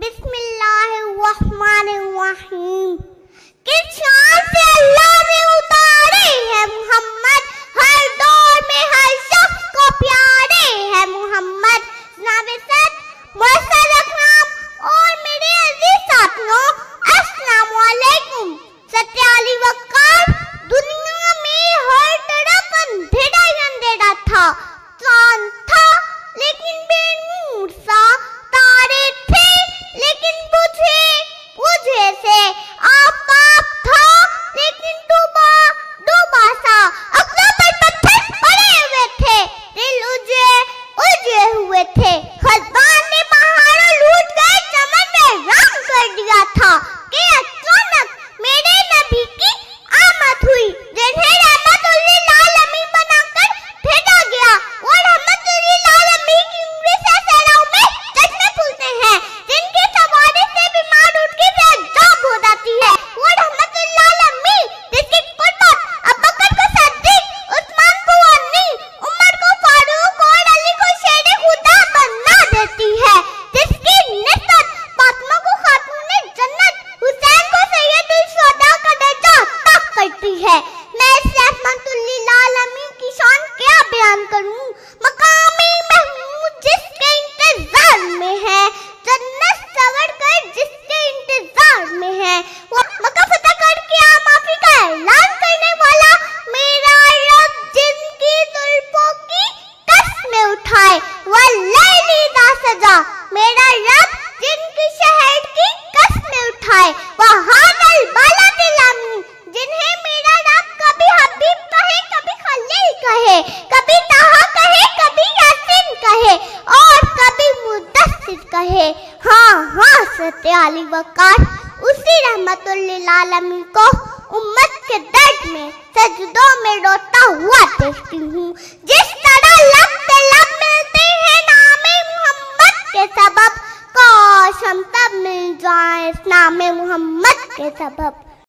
بسم الله الرحمن الرحيم كيف شعر जाती है मैं रहमतुल्लिलालमी की शान क्या बयान करूं मकामी महमूद जिसके इंतजार में है जन्नत सवर कर जिसके इंतजार में है वो आम माफी का ऐलान करने वाला मेरा रब जिनकी तुल्पों की उठाए वल्लाह लीदा सजा कहे कभी ताहा कहे कभी यासीन कहे और कभी मुदस्सिर कहे हाँ हाँ सत्याली वकार उसी रहमतुल्लिलालमी को उम्मत के दर्द में सजदों में रोता हुआ देखती हूँ जिस तरह लब लब मिलते हैं नामे मोहम्मद के सबब काश हम सब मिल जाए नामे मोहम्मद के सबब